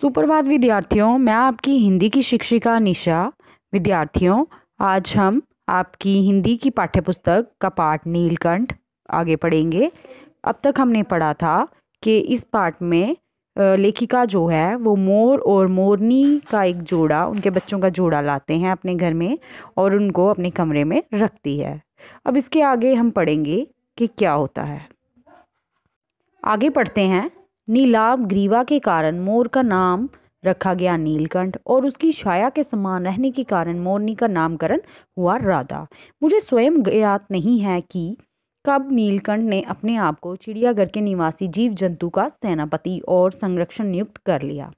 सुप्रभात विद्यार्थियों मैं आपकी हिंदी की शिक्षिका निशा विद्यार्थियों आज हम आपकी हिंदी की पाठ्यपुस्तक का पाठ नीलकंठ आगे पढ़ेंगे अब तक हमने पढ़ा था कि इस पाठ में लेखिका जो है वो मोर और मोरनी का एक जोड़ा उनके बच्चों का जोड़ा लाते हैं अपने घर में और उनको अपने कमरे में रखती है अब इसके आगे हम पढ़ेंगे कि क्या होता है आगे पढ़ते हैं नीलाभ ग्रीवा के कारण मोर का नाम रखा गया नीलकंठ और उसकी छाया के समान रहने के कारण मोरनी का नामकरण हुआ राधा मुझे स्वयं ज्ञात नहीं है कि कब नीलकंठ ने अपने आप को चिड़ियाघर के निवासी जीव जंतु का सेनापति और संरक्षण नियुक्त कर लिया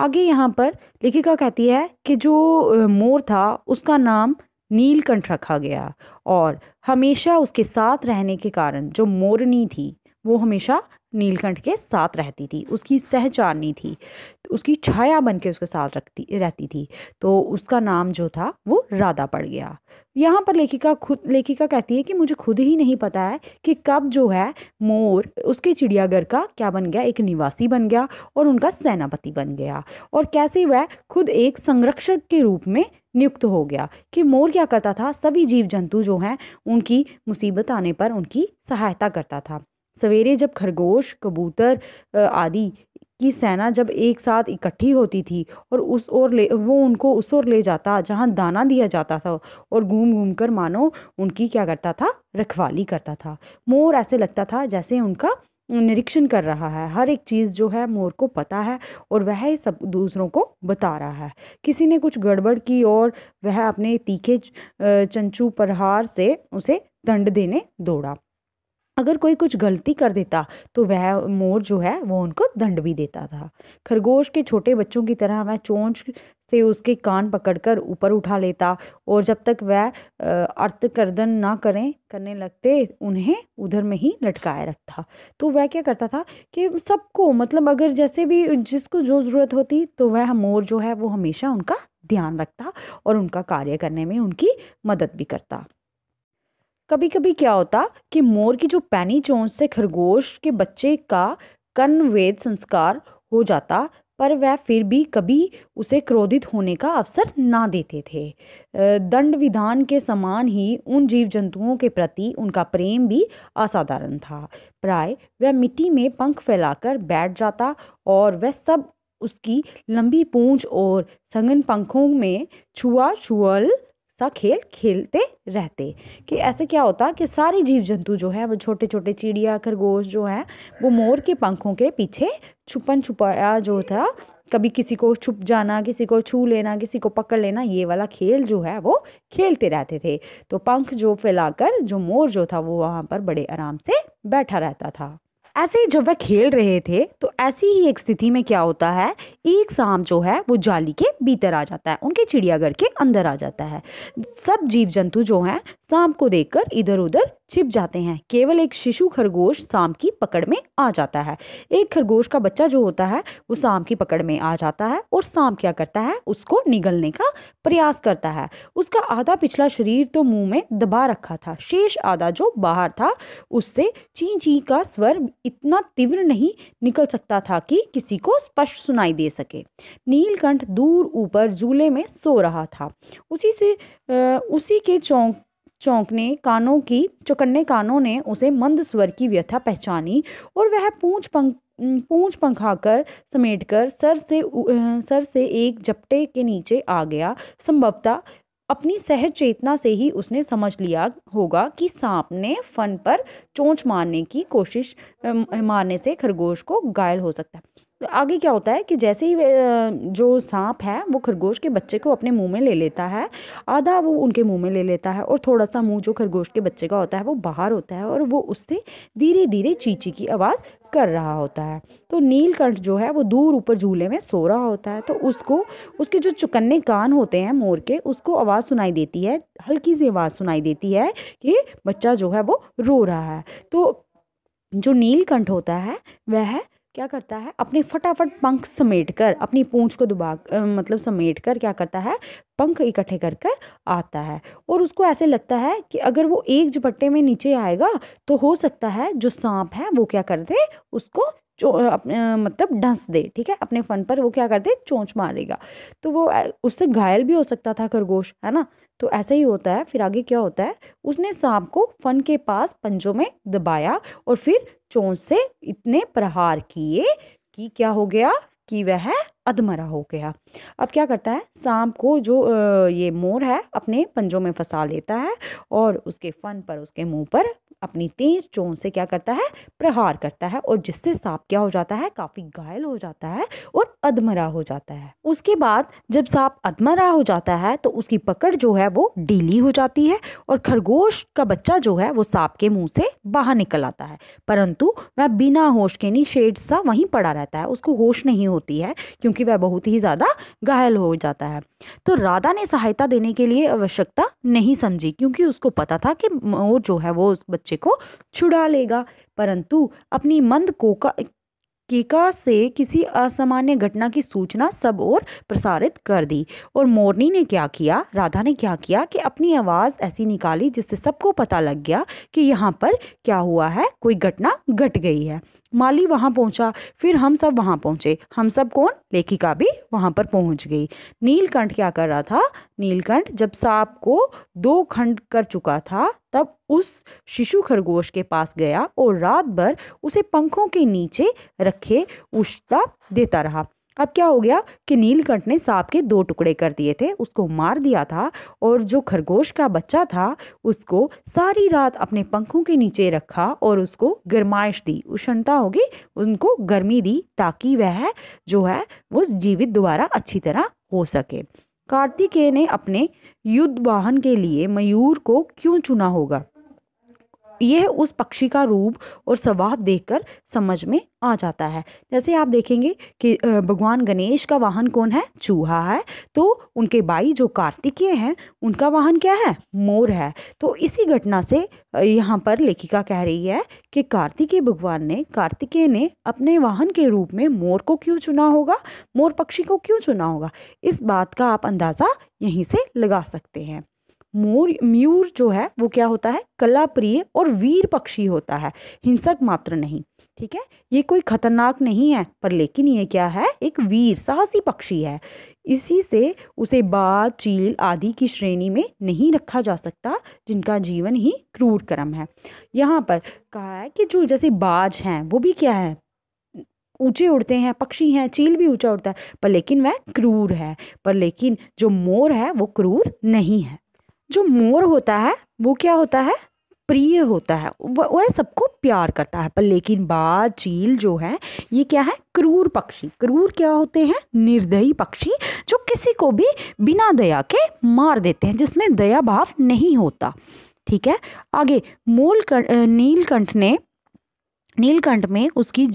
आगे यहाँ पर लेखिका कहती है कि जो मोर था उसका नाम नीलकंठ रखा गया और हमेशा उसके साथ रहने के कारण जो मोरनी थी वो हमेशा नीलकंठ के साथ रहती थी उसकी सहचारनी थी तो उसकी छाया बन के उसके साथ रखती रहती थी तो उसका नाम जो था वो राधा पड़ गया यहाँ पर लेखिका खुद लेखिका कहती है कि मुझे खुद ही नहीं पता है कि कब जो है मोर उसके चिड़ियाघर का क्या बन गया एक निवासी बन गया और उनका सेनापति बन गया और कैसे वह खुद एक संरक्षक के रूप में नियुक्त हो गया कि मोर क्या करता था सभी जीव जंतु जो हैं उनकी मुसीबत आने पर उनकी सहायता करता था सवेरे जब खरगोश कबूतर आदि की सेना जब एक साथ इकट्ठी होती थी और उस ओर ले वो उनको उस ओर ले जाता जहाँ दाना दिया जाता था और घूम घूम कर मानो उनकी क्या करता था रखवाली करता था मोर ऐसे लगता था जैसे उनका निरीक्षण कर रहा है हर एक चीज़ जो है मोर को पता है और वह सब दूसरों को बता रहा है किसी ने कुछ गड़बड़ की और वह अपने तीखे चंचू प्रहार से उसे दंड देने दौड़ा अगर कोई कुछ गलती कर देता तो वह मोर जो है वो उनको दंड भी देता था खरगोश के छोटे बच्चों की तरह वह चोंच से उसके कान पकड़कर ऊपर उठा लेता और जब तक वह अर्थकर्दन ना करें करने लगते उन्हें उधर में ही लटकाए रखता तो वह क्या करता था कि सबको मतलब अगर जैसे भी जिसको जो ज़रूरत होती तो वह मोर जो है वो हमेशा उनका ध्यान रखता और उनका कार्य करने में उनकी मदद भी करता कभी कभी क्या होता कि मोर की जो पैनी चोंच से खरगोश के बच्चे का कन्वेद संस्कार हो जाता पर वह फिर भी कभी उसे क्रोधित होने का अवसर ना देते थे दंड विधान के समान ही उन जीव जंतुओं के प्रति उनका प्रेम भी असाधारण था प्राय वह मिट्टी में पंख फैलाकर बैठ जाता और वह सब उसकी लंबी पूंछ और सघन पंखों में छुआ छुअल सा खेल खेलते रहते कि ऐसे क्या होता कि सारे जीव जंतु जो है वो छोटे छोटे चिड़िया खरगोश जो है वो मोर के पंखों के पीछे छुपन छुपाया जो था कभी किसी को छुप जाना किसी को छू लेना किसी को पकड़ लेना ये वाला खेल जो है वो खेलते रहते थे तो पंख जो फैलाकर जो मोर जो था वो वहाँ पर बड़े आराम से बैठा रहता था ऐसे ही जब वह खेल रहे थे तो ऐसी ही एक स्थिति में क्या होता है एक सांप जो है वो जाली के भीतर आ जाता है उनके चिड़ियाघर के अंदर आ जाता है सब जीव जंतु जो हैं सांप को देखकर इधर उधर छिप जाते हैं केवल एक शिशु खरगोश सांप की पकड़ में आ जाता है एक खरगोश का बच्चा जो होता है वो सांप की पकड़ में आ जाता है और सांप क्या करता है उसको निगलने का प्रयास करता है उसका आधा पिछला शरीर तो मुंह में दबा रखा था शेष आधा जो बाहर था उससे ची ची का स्वर इतना तीव्र नहीं निकल सकता था कि किसी को स्पष्ट सुनाई दे सके नीलकंठ दूर ऊपर झूले में सो रहा था उसी से उसी के चौंक चौंकने कानों की चौकन्ने कानों ने उसे मंद स्वर की व्यथा पहचानी और वह पूंछ पंख पूंछ पंखाकर समेटकर सर से सर से एक झपटे के नीचे आ गया संभवतः अपनी सहज चेतना से ही उसने समझ लिया होगा कि सांप ने फन पर चोंच मारने की कोशिश मारने से खरगोश को घायल हो सकता है तो आगे क्या होता है कि जैसे ही जो सांप है वो खरगोश के बच्चे को अपने मुंह में ले लेता है आधा वो उनके मुंह में ले लेता है और थोड़ा सा मुंह जो खरगोश के बच्चे का होता है वो बाहर होता है और वो उससे धीरे धीरे चींची की आवाज़ कर रहा होता है तो नीलकंठ जो है वो दूर ऊपर झूले में सो रहा होता है तो उसको उसके जो चुकन्ने कान होते हैं मोर के उसको आवाज़ सुनाई देती है हल्की सी आवाज़ सुनाई देती है कि बच्चा जो है वो रो रहा है तो जो नीलकंठ होता है वह क्या करता है अपने फटाफट पंख समेट कर अपनी पूंछ को दुबा मतलब समेट कर क्या करता है पंख इकट्ठे कर कर आता है और उसको ऐसे लगता है कि अगर वो एक झपट्टे में नीचे आएगा तो हो सकता है जो सांप है वो क्या कर दे उसको चो अपने मतलब डंस दे ठीक है अपने फन पर वो क्या कर दे चोंच मारेगा तो वो उससे घायल भी हो सकता था खरगोश है ना तो ऐसा ही होता है फिर आगे क्या होता है उसने सांप को फन के पास पंजों में दबाया और फिर चोंच से इतने प्रहार किए कि क्या हो गया कि वह अधमरा हो गया अब क्या करता है सांप को जो ये मोर है अपने पंजों में फंसा लेता है और उसके फन पर उसके मुंह पर अपनी तेज चोंच से क्या करता है प्रहार करता है और जिससे सांप क्या हो जाता है काफ़ी घायल हो जाता है और अधमरा हो जाता है उसके बाद जब सांप अधमरा हो जाता है तो उसकी पकड़ जो है वो ढीली हो जाती है और खरगोश का बच्चा जो है वो सांप के मुंह से बाहर निकल आता है परंतु वह बिना होश के नहीं शेड सा वहीं पड़ा रहता है उसको होश नहीं होती है क्योंकि वह बहुत ही ज़्यादा घायल हो जाता है तो राधा ने सहायता देने के लिए आवश्यकता नहीं समझी क्योंकि उसको पता था कि मोर जो है वो उस बच्चे बच्चे को छुड़ा लेगा परंतु अपनी मंद कोका कीका से किसी असामान्य घटना की सूचना सब और प्रसारित कर दी और मोरनी ने क्या किया राधा ने क्या किया कि अपनी आवाज़ ऐसी निकाली जिससे सबको पता लग गया कि यहाँ पर क्या हुआ है कोई घटना घट गई है माली वहाँ पहुँचा फिर हम सब वहाँ पहुँचे हम सब कौन लेखिका भी वहाँ पर पहुँच गई नीलकंठ क्या कर रहा था नीलकंठ जब सांप को दो खंड कर चुका था तब उस शिशु खरगोश के पास गया और रात भर उसे पंखों के नीचे रखे उष्ता देता रहा अब क्या हो गया कि नीलकंठ ने सांप के दो टुकड़े कर दिए थे उसको मार दिया था और जो खरगोश का बच्चा था उसको सारी रात अपने पंखों के नीचे रखा और उसको गर्माइश दी उष्णता होगी उनको गर्मी दी ताकि वह जो है वो जीवित दोबारा अच्छी तरह हो सके कार्तिकेय ने अपने युद्ध वाहन के लिए मयूर को क्यों चुना होगा यह उस पक्षी का रूप और स्वभाव देखकर समझ में आ जाता है जैसे आप देखेंगे कि भगवान गणेश का वाहन कौन है चूहा है तो उनके भाई जो कार्तिकीय हैं उनका वाहन क्या है मोर है तो इसी घटना से यहाँ पर लेखिका कह रही है कि कार्तिकीय भगवान ने कार्तिकीय ने अपने वाहन के रूप में मोर को क्यों चुना होगा मोर पक्षी को क्यों चुना होगा इस बात का आप अंदाज़ा यहीं से लगा सकते हैं मोर मयूर जो है वो क्या होता है कला प्रिय और वीर पक्षी होता है हिंसक मात्र नहीं ठीक है ये कोई खतरनाक नहीं है पर लेकिन ये क्या है एक वीर साहसी पक्षी है इसी से उसे बाज चील आदि की श्रेणी में नहीं रखा जा सकता जिनका जीवन ही क्रूर कर्म है यहाँ पर कहा है कि जो जैसे बाज हैं वो भी क्या है ऊंचे उड़ते हैं पक्षी हैं चील भी ऊंचा उड़ता है पर लेकिन वह क्रूर है पर लेकिन जो मोर है वो क्रूर नहीं है जो मोर होता है वो क्या होता है प्रिय होता है वह सबको प्यार करता है पर लेकिन बाज चील जो है ये क्या है क्रूर पक्षी क्रूर क्या होते हैं निर्दयी पक्षी जो किसी को भी बिना दया के मार देते हैं जिसमें दया भाव नहीं होता ठीक है आगे मोल कर, नीलकंठ ने नीलकंठ में उसकी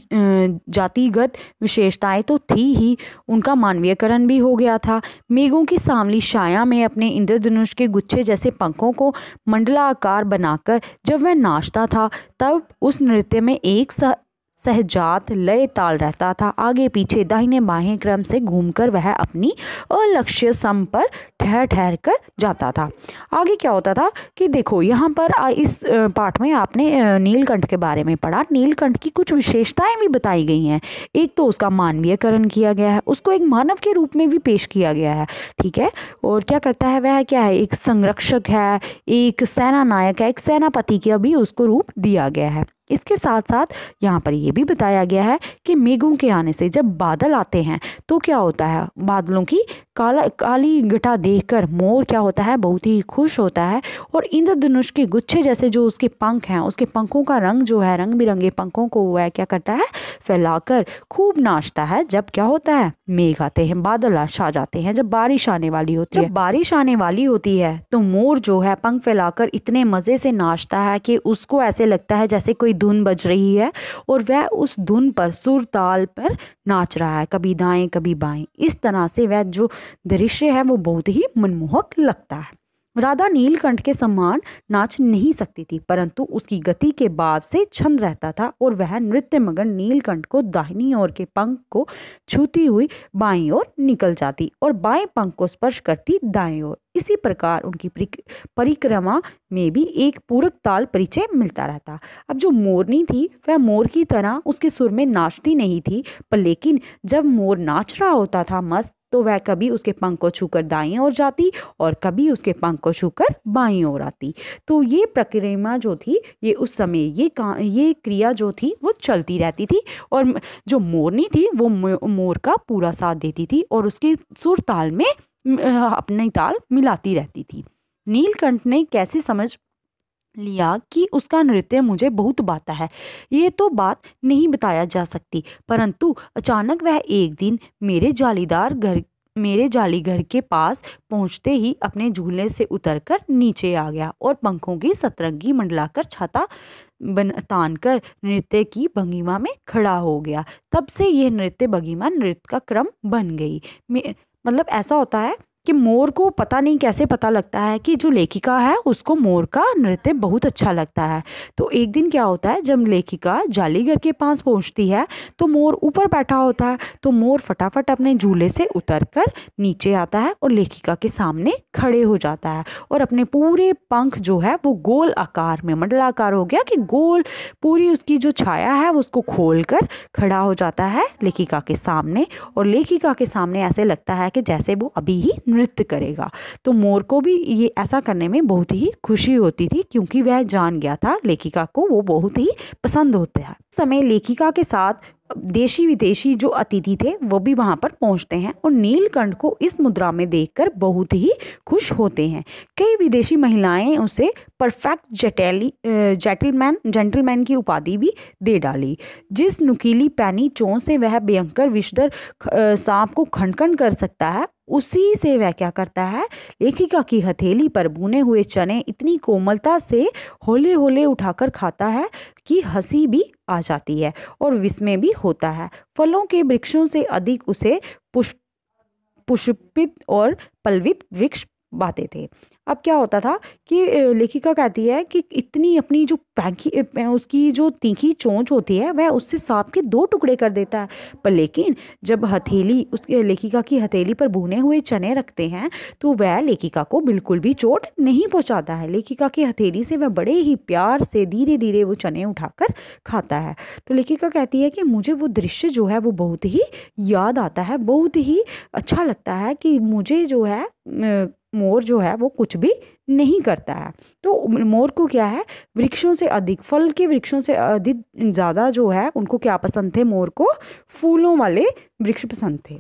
जातिगत विशेषताएं तो थी ही उनका मानवीयकरण भी हो गया था मेघों की सामली छाया में अपने इंद्रधनुष के गुच्छे जैसे पंखों को मंडलाकार बनाकर जब वह नाचता था तब उस नृत्य में एक सा सहजात लय ताल रहता था आगे पीछे दाहिने बाहें क्रम से घूमकर वह अपनी अलक्ष्य सम पर ठहर ठहर कर जाता था आगे क्या होता था कि देखो यहाँ पर इस पाठ में आपने नीलकंठ के बारे में पढ़ा नीलकंठ की कुछ विशेषताएं भी बताई गई हैं एक तो उसका मानवीयकरण किया गया है उसको एक मानव के रूप में भी पेश किया गया है ठीक है और क्या करता है वह क्या है एक संरक्षक है एक सेना नायक है एक सेनापति का भी उसको रूप दिया गया है इसके साथ साथ यहाँ पर यह भी बताया गया है कि मेघों के आने से जब बादल आते हैं तो क्या होता है बादलों की काला काली घटा देखकर मोर क्या होता है बहुत ही खुश होता है और इंद्रधनुष के गुच्छे जैसे जो उसके पंख हैं उसके पंखों का रंग जो है रंग बिरंगे पंखों को वह क्या करता है फैलाकर खूब नाचता है जब क्या होता है मेघ आते हैं बादल छा जाते हैं जब बारिश आने वाली होती है बारिश आने वाली होती है तो मोर जो है पंख फैलाकर इतने मज़े से नाचता है कि उसको ऐसे लगता है जैसे कोई धुन बज रही है और वह उस धुन पर सुर ताल पर नाच रहा है कभी दाएं कभी बाएं इस तरह से वह जो दृश्य है वो बहुत ही मनमोहक लगता है राधा नीलकंठ के समान नाच नहीं सकती थी परंतु उसकी गति के बाद से छंद रहता था और वह नृत्य मगन नीलकंठ को दाहिनी ओर के पंख को छूती हुई बाईं ओर निकल जाती और बाएं पंख को स्पर्श करती दाएं ओर इसी प्रकार उनकी परिक्रमा में भी एक पूरक ताल परिचय मिलता रहता अब जो मोरनी थी वह मोर की तरह उसके सुर में नाचती नहीं थी पर लेकिन जब मोर नाच रहा होता था मस्त तो वह कभी उसके पंख को छूकर दाएं ओर जाती और कभी उसके पंख को छूकर बाईं ओर आती तो ये प्रक्रिया जो थी ये उस समय ये का ये क्रिया जो थी वो चलती रहती थी और जो मोरनी थी वो मोर का पूरा साथ देती थी और उसके सुर ताल में अपनी ताल मिलाती रहती थी नीलकंठ ने कैसे समझ लिया कि उसका नृत्य मुझे बहुत बाता है ये तो बात नहीं बताया जा सकती परंतु अचानक वह एक दिन मेरे जालीदार घर मेरे जाली घर के पास पहुंचते ही अपने झूले से उतरकर नीचे आ गया और पंखों की सतरंगी मंडलाकर छाता बन तान कर नृत्य की भंगिमा में खड़ा हो गया तब से यह नृत्य भंगिमा नृत्य का क्रम बन गई मतलब ऐसा होता है कि मोर को पता नहीं कैसे पता लगता है कि जो लेखिका है उसको मोर का नृत्य बहुत अच्छा लगता है तो एक दिन क्या होता है जब लेखिका जालीगर के पास पहुंचती है तो मोर ऊपर बैठा होता है तो मोर फटाफट अपने झूले से उतर कर नीचे आता है और लेखिका के सामने खड़े हो जाता है और अपने पूरे पंख जो है वो गोल आकार में मंडलाकार हो गया कि गोल पूरी उसकी जो छाया है उसको खोल कर खड़ा हो जाता है लेखिका के सामने और लेखिका के सामने ऐसे लगता है कि जैसे वो अभी ही नृत्य करेगा तो मोर को भी ये ऐसा करने में बहुत ही खुशी होती थी क्योंकि वह जान गया था लेखिका को वो बहुत ही पसंद होते हैं उस समय लेखिका के साथ देशी विदेशी जो अतिथि थे वो भी वहाँ पर पहुँचते हैं और नीलकंठ को इस मुद्रा में देखकर बहुत ही खुश होते हैं कई विदेशी महिलाएं उसे परफेक्ट जटैली जैटलमैन जेंटलमैन की उपाधि भी दे डाली जिस नुकीली पैनी चों से वह भयंकर विषधर सांप को खनखन कर सकता है उसी से वह क्या करता है लेखिका की हथेली पर भुने हुए चने इतनी कोमलता से होले होले उठाकर खाता है कि हंसी भी आ जाती है और विस्मय भी होता है फलों के वृक्षों से अधिक उसे पुष्प पुष्पित और पलवित वृक्ष बाते थे अब क्या होता था कि लेखिका कहती है कि इतनी अपनी जो पैंखी उसकी जो तीखी चोंच होती है वह उससे सांप के दो टुकड़े कर देता है पर लेकिन जब हथेली उसके लेखिका की हथेली पर भुने हुए चने रखते हैं तो वह लेखिका को बिल्कुल भी चोट नहीं पहुंचाता है लेखिका की हथेली से वह बड़े ही प्यार से धीरे धीरे वो चने उठाकर खाता है तो लेखिका कहती है कि मुझे वो दृश्य जो है वो बहुत ही याद आता है बहुत ही अच्छा लगता है कि मुझे जो है मोर जो है वो कुछ भी नहीं करता है तो मोर को क्या है वृक्षों से अधिक फल के वृक्षों से अधिक ज़्यादा जो है उनको क्या पसंद थे मोर को फूलों वाले वृक्ष पसंद थे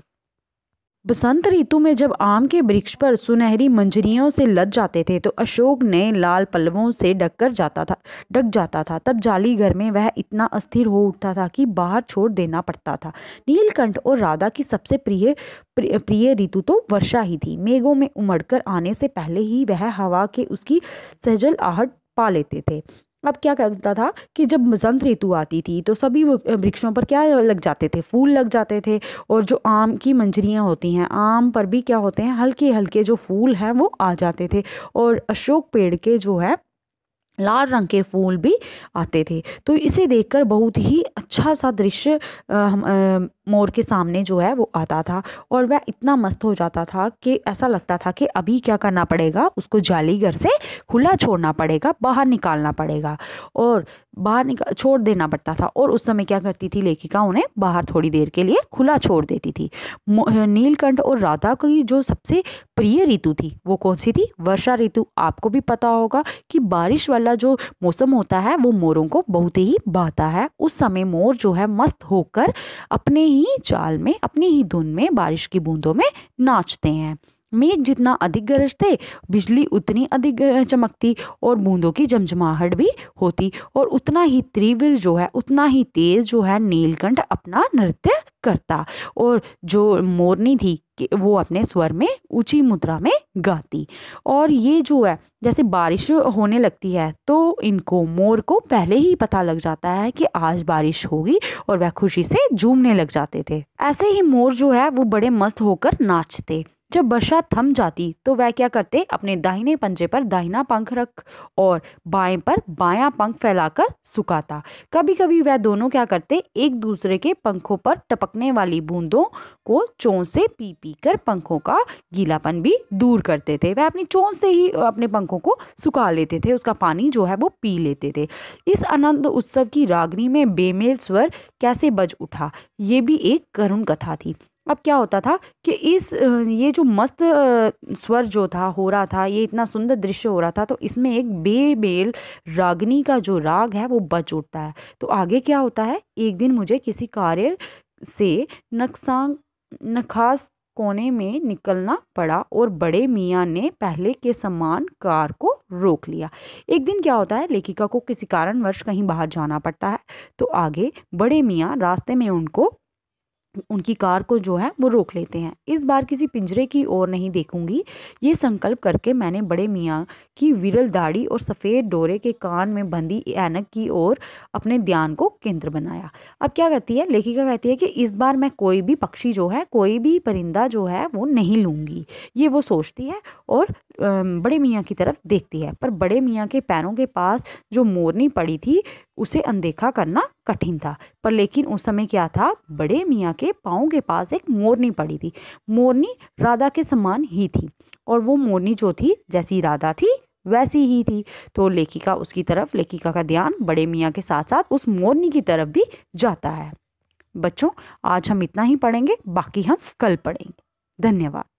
बसंत ऋतु में जब आम के वृक्ष पर सुनहरी मंजरियों से लद जाते थे तो अशोक ने लाल पल्लवों से कर जाता था डक जाता था तब जाली घर में वह इतना अस्थिर हो उठता था कि बाहर छोड़ देना पड़ता था नीलकंठ और राधा की सबसे प्रिय प्रिय ऋतु तो वर्षा ही थी मेघों में उमड़कर आने से पहले ही वह हवा के उसकी सहजल आहट पा लेते थे अब क्या करता था कि जब बसंत ऋतु आती थी तो सभी वृक्षों पर क्या लग जाते थे फूल लग जाते थे और जो आम की मंजरियाँ होती हैं आम पर भी क्या होते हैं हल्के हल्के जो फूल हैं वो आ जाते थे और अशोक पेड़ के जो है लाल रंग के फूल भी आते थे तो इसे देखकर बहुत ही अच्छा सा दृश्य हम मोर के सामने जो है वो आता था और वह इतना मस्त हो जाता था कि ऐसा लगता था कि अभी क्या करना पड़ेगा उसको जाली घर से खुला छोड़ना पड़ेगा बाहर निकालना पड़ेगा और बाहर निकाल छोड़ देना पड़ता था और उस समय क्या करती थी लेखिका उन्हें बाहर थोड़ी देर के लिए खुला छोड़ देती थी नीलकंठ और राधा की जो सबसे प्रिय ऋतु थी वो कौन सी थी वर्षा ऋतु आपको भी पता होगा कि बारिश वाला जो मौसम होता है वो मोरों को बहुत ही भाता है उस समय मोर जो है मस्त होकर अपने ही चाल में अपनी ही धुन में बारिश की बूंदों में नाचते हैं मेघ जितना अधिक गरजते बिजली उतनी अधिक चमकती और बूंदों की जमझमाहट भी होती और उतना ही तीव्र जो है उतना ही तेज जो है नीलकंठ अपना नृत्य करता और जो मोरनी थी वो अपने स्वर में ऊंची मुद्रा में गाती और ये जो है जैसे बारिश होने लगती है तो इनको मोर को पहले ही पता लग जाता है कि आज बारिश होगी और वह खुशी से झूमने लग जाते थे ऐसे ही मोर जो है वो बड़े मस्त होकर नाचते जब वर्षा थम जाती तो वह क्या करते अपने दाहिने पंजे पर दाहिना पंख रख और बाएं पर बायां पंख फैलाकर सुखाता कभी कभी वह दोनों क्या करते एक दूसरे के पंखों पर टपकने वाली बूंदों को चों से पी पी कर पंखों का गीलापन भी दूर करते थे वह अपनी चों से ही अपने पंखों को सुखा लेते थे उसका पानी जो है वो पी लेते थे इस आनंद उत्सव की रागनी में बेमेल स्वर कैसे बज उठा ये भी एक करुण कथा थी अब क्या होता था कि इस ये जो मस्त स्वर जो था हो रहा था ये इतना सुंदर दृश्य हो रहा था तो इसमें एक बेबेल रागनी का जो राग है वो बच उठता है तो आगे क्या होता है एक दिन मुझे किसी कार्य से नक्सांग नखास कोने में निकलना पड़ा और बड़े मियाँ ने पहले के समान कार को रोक लिया एक दिन क्या होता है लेखिका को किसी कारणवश कहीं बाहर जाना पड़ता है तो आगे बड़े मियाँ रास्ते में उनको उनकी कार को जो है वो रोक लेते हैं इस बार किसी पिंजरे की ओर नहीं देखूंगी ये संकल्प करके मैंने बड़े मियाँ की विरल दाढ़ी और सफ़ेद डोरे के कान में बंधी ऐनक की ओर अपने ध्यान को केंद्र बनाया अब क्या कहती है लेखिका कहती है कि इस बार मैं कोई भी पक्षी जो है कोई भी परिंदा जो है वो नहीं लूँगी ये वो सोचती है और बड़े मियाँ की तरफ देखती है पर बड़े मियाँ के पैरों के पास जो मोरनी पड़ी थी उसे अनदेखा करना कठिन था पर लेकिन उस समय क्या था बड़े मियाँ के पाँव के पास एक मोरनी पड़ी थी मोरनी राधा के समान ही थी और वो मोरनी जो थी जैसी राधा थी वैसी ही थी तो लेखिका उसकी तरफ लेखिका का ध्यान बड़े मियाँ के साथ साथ उस मोरनी की तरफ भी जाता है बच्चों आज हम इतना ही पढ़ेंगे बाकी हम कल पढ़ेंगे धन्यवाद